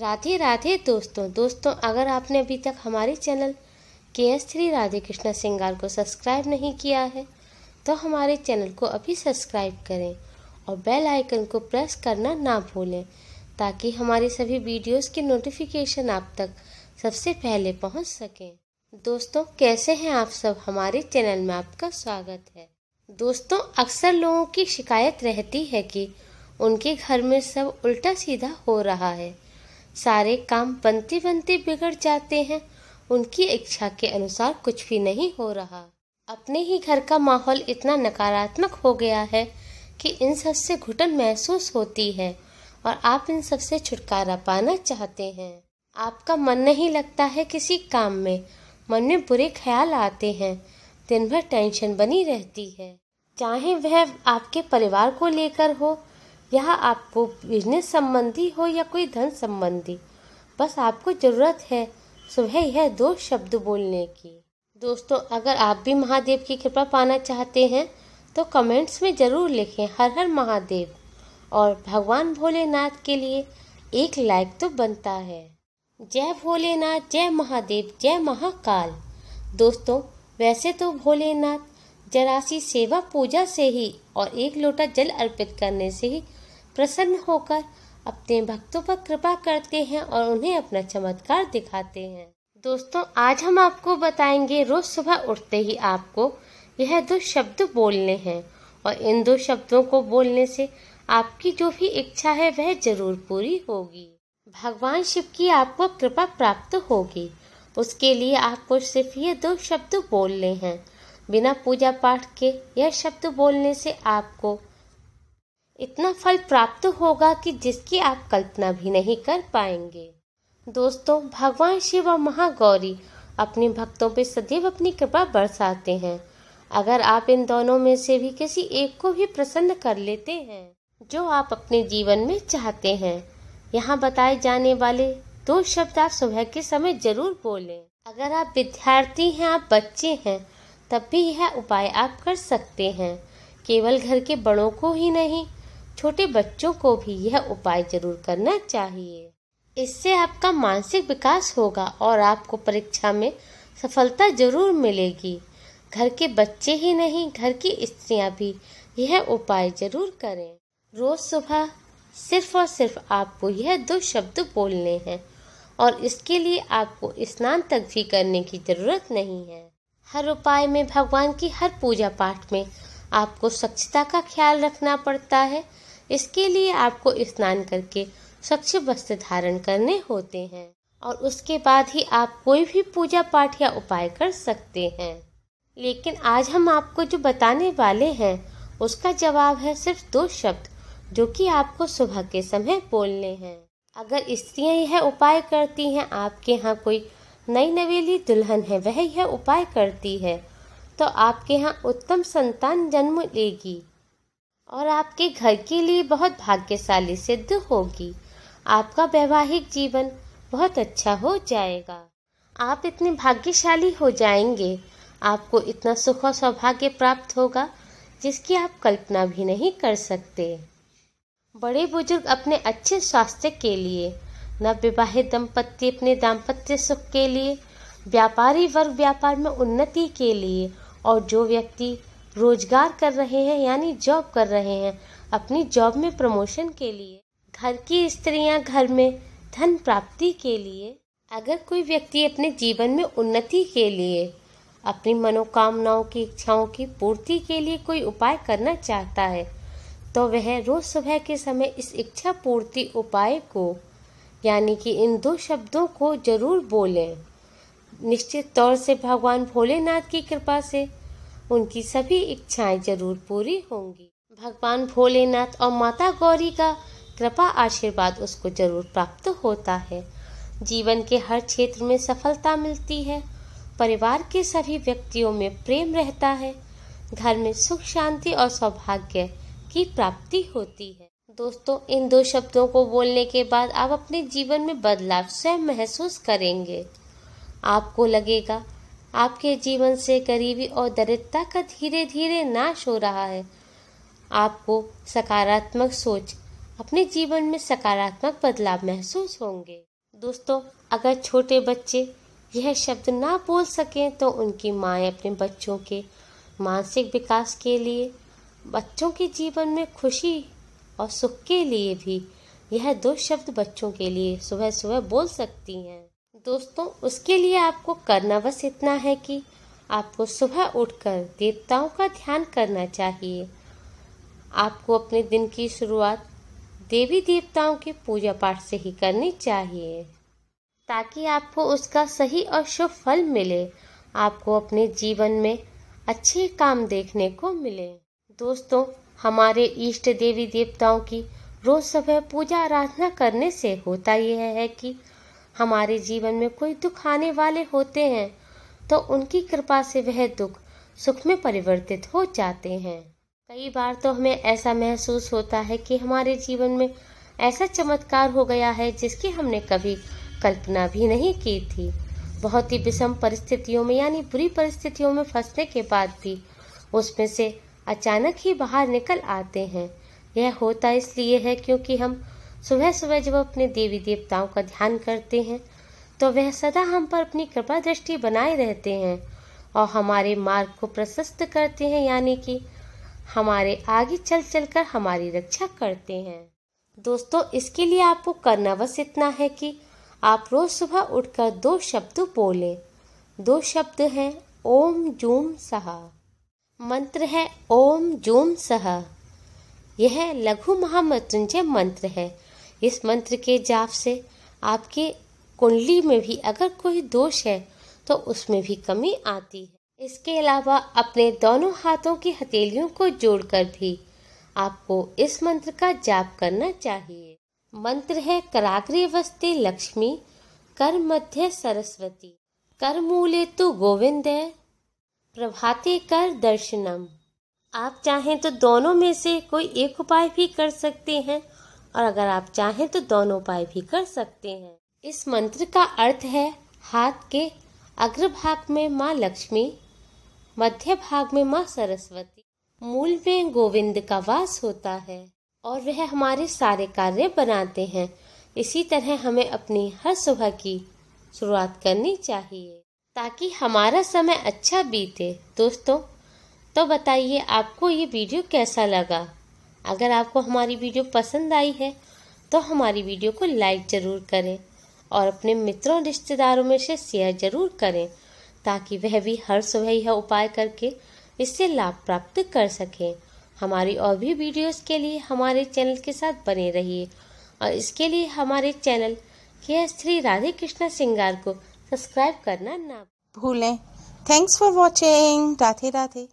राधे राधे दोस्तों दोस्तों अगर आपने अभी तक हमारे चैनल के एस थ्री राधे कृष्णा सिंगार को सब्सक्राइब नहीं किया है तो हमारे चैनल को अभी सब्सक्राइब करें और बेल आइकन को प्रेस करना ना भूलें ताकि हमारे सभी वीडियोस के नोटिफिकेशन आप तक सबसे पहले पहुंच सकें दोस्तों कैसे हैं आप सब हमारे चैनल में आपका स्वागत है दोस्तों अक्सर लोगों की शिकायत रहती है कि उनके घर में सब उल्टा सीधा हो रहा है सारे काम बनते बनते बिगड़ जाते हैं उनकी इच्छा के अनुसार कुछ भी नहीं हो रहा अपने ही घर का माहौल इतना नकारात्मक हो गया है कि इन सब से घुटन महसूस होती है और आप इन सब से छुटकारा पाना चाहते हैं आपका मन नहीं लगता है किसी काम में मन में बुरे ख्याल आते हैं दिन भर टेंशन बनी रहती है चाहे वह आपके परिवार को लेकर हो यह आपको बिजनेस संबंधी हो या कोई धन संबंधी बस आपको ज़रूरत है सुबह यह दो शब्द बोलने की दोस्तों अगर आप भी महादेव की कृपा पाना चाहते हैं तो कमेंट्स में ज़रूर लिखें हर हर महादेव और भगवान भोलेनाथ के लिए एक लाइक तो बनता है जय भोलेनाथ जय महादेव जय महाकाल दोस्तों वैसे तो भोलेनाथ जरासी सेवा पूजा से ही और एक लोटा जल अर्पित करने से ही प्रसन्न होकर अपने भक्तों पर कृपा करते हैं और उन्हें अपना चमत्कार दिखाते हैं दोस्तों आज हम आपको बताएंगे रोज सुबह उठते ही आपको यह दो शब्द बोलने हैं और इन दो शब्दों को बोलने से आपकी जो भी इच्छा है वह जरूर पूरी होगी भगवान शिव की आपको कृपा प्राप्त होगी उसके लिए आपको सिर्फ ये दो शब्द बोलने हैं बिना पूजा पाठ के यह शब्द बोलने से आपको इतना फल प्राप्त होगा कि जिसकी आप कल्पना भी नहीं कर पाएंगे दोस्तों भगवान शिव और महागौरी अपने भक्तों पर सदैव अपनी कृपा बरसाते हैं अगर आप इन दोनों में से भी किसी एक को भी प्रसन्न कर लेते हैं जो आप अपने जीवन में चाहते हैं यहाँ बताए जाने वाले दो शब्द आप सुबह के समय जरूर बोलें अगर आप विद्यार्थी हैं आप बच्चे हैं तब भी यह उपाय आप कर सकते हैं केवल घर के बड़ों को ही नहीं छोटे बच्चों को भी यह उपाय जरूर करना चाहिए इससे आपका मानसिक विकास होगा और आपको परीक्षा में सफलता जरूर मिलेगी घर के बच्चे ही नहीं घर की स्त्रियां भी यह उपाय जरूर करें रोज सुबह सिर्फ और सिर्फ आपको यह दो शब्द बोलने हैं और इसके लिए आपको स्नान तक भी करने की जरूरत नहीं है हर उपाय में भगवान की हर पूजा पाठ में आपको स्वच्छता का ख्याल रखना पड़ता है इसके लिए आपको स्नान करके स्वच्छ वस्त्र धारण करने होते हैं और उसके बाद ही आप कोई भी पूजा पाठ या उपाय कर सकते हैं लेकिन आज हम आपको जो बताने वाले हैं उसका जवाब है सिर्फ दो शब्द जो कि आपको सुबह के समय बोलने हैं अगर स्त्रियां यह उपाय करती हैं आपके यहाँ कोई नई नवेली दुल्हन है वह यह उपाय करती है तो आपके यहाँ उत्तम संतान जन्म लेगी और आपके घर के लिए बहुत भाग्यशाली सिद्ध होगी आपका वैवाहिक जीवन बहुत अच्छा हो जाएगा आप इतने भाग्यशाली हो जाएंगे आपको इतना सुख और सौभाग्य प्राप्त होगा जिसकी आप कल्पना भी नहीं कर सकते बड़े बुजुर्ग अपने अच्छे स्वास्थ्य के लिए नवविवाहित दंपत्ति अपने दाम्पत्य सुख के लिए व्यापारी वर्ग व्यापार में उन्नति के लिए और जो व्यक्ति रोजगार कर रहे हैं यानी जॉब कर रहे हैं अपनी जॉब में प्रमोशन के लिए घर की स्त्रियां घर में धन प्राप्ति के लिए अगर कोई व्यक्ति अपने जीवन में उन्नति के लिए अपनी मनोकामनाओं की इच्छाओं की पूर्ति के लिए कोई उपाय करना चाहता है तो वह रोज सुबह के समय इस इच्छा पूर्ति उपाय को यानी कि इन दो शब्दों को जरूर बोलें निश्चित तौर से भगवान भोलेनाथ की कृपा से उनकी सभी इच्छाएं जरूर पूरी होंगी भगवान भोलेनाथ और माता गौरी का कृपा आशीर्वाद उसको जरूर प्राप्त होता है जीवन के हर क्षेत्र में सफलता मिलती है परिवार के सभी व्यक्तियों में प्रेम रहता है घर में सुख शांति और सौभाग्य की प्राप्ति होती है दोस्तों इन दो शब्दों को बोलने के बाद आप अपने जीवन में बदलाव स्वयं महसूस करेंगे आपको लगेगा आपके जीवन से गरीबी और दरिद्रता का धीरे धीरे नाश हो रहा है आपको सकारात्मक सोच अपने जीवन में सकारात्मक बदलाव महसूस होंगे दोस्तों अगर छोटे बच्चे यह शब्द ना बोल सकें तो उनकी माए अपने बच्चों के मानसिक विकास के लिए बच्चों के जीवन में खुशी और सुख के लिए भी यह दो शब्द बच्चों के लिए सुबह सुबह बोल सकती हैं दोस्तों उसके लिए आपको करना बस इतना है कि आपको सुबह उठकर देवताओं का ध्यान करना चाहिए आपको अपने दिन की शुरुआत देवी देवताओं के पूजा पाठ से ही करनी चाहिए ताकि आपको उसका सही और शुभ फल मिले आपको अपने जीवन में अच्छे काम देखने को मिले दोस्तों हमारे इष्ट देवी देवताओं की रोज सुबह पूजा आराधना करने से होता यह है कि हमारे जीवन में कोई दुख आने वाले होते हैं तो उनकी कृपा से वह दुख सुख में परिवर्तित हो जाते हैं कई बार तो हमें ऐसा महसूस होता है कि हमारे जीवन में ऐसा चमत्कार हो गया है जिसकी हमने कभी कल्पना भी नहीं की थी बहुत ही विषम परिस्थितियों में यानी बुरी परिस्थितियों में फंसने के बाद भी उसमें से अचानक ही बाहर निकल आते हैं यह होता इसलिए है क्योंकि हम सुबह सुबह जब अपने देवी देवताओं का ध्यान करते हैं तो वह सदा हम पर अपनी कृपा दृष्टि बनाए रहते हैं और हमारे मार्ग को प्रशस्त करते हैं यानी कि हमारे आगे चल चल कर हमारी रक्षा करते हैं दोस्तों इसके लिए आपको करना बस इतना है कि आप रोज सुबह उठकर दो शब्द बोलें दो शब्द हैं ओम जूम सहा मंत्र है ओम जूम सह यह लघु महामृत्युंजय मंत्र है इस मंत्र के जाप से आपके कुंडली में भी अगर कोई दोष है तो उसमें भी कमी आती है इसके अलावा अपने दोनों हाथों की हथेलियों को जोड़कर भी आपको इस मंत्र का जाप करना चाहिए मंत्र है कराग्रे वस्ते लक्ष्मी कर मध्य सरस्वती कर मूले तो गोविंद है प्रभाते कर दर्शनम आप चाहें तो दोनों में से कोई एक उपाय भी कर सकते हैं और अगर आप चाहें तो दोनों उपाय भी कर सकते हैं इस मंत्र का अर्थ है हाथ के अग्र भाग में माँ लक्ष्मी मध्य भाग में माँ सरस्वती मूल में गोविंद का वास होता है और वह हमारे सारे कार्य बनाते हैं इसी तरह हमें अपनी हर सुबह की शुरुआत करनी चाहिए ताकि हमारा समय अच्छा बीते दोस्तों तो बताइए आपको ये वीडियो कैसा लगा अगर आपको हमारी वीडियो पसंद आई है तो हमारी वीडियो को लाइक ज़रूर करें और अपने मित्रों रिश्तेदारों में से शेयर ज़रूर करें ताकि वह भी हर सुबह यह उपाय करके इससे लाभ प्राप्त कर सकें हमारी और भी वीडियोस के लिए हमारे चैनल के साथ बने रहिए और इसके लिए हमारे चैनल के श्री राधे कृष्णा सिंगार को सब्सक्राइब करना ना भूलें thanks for watching Radhe Radhe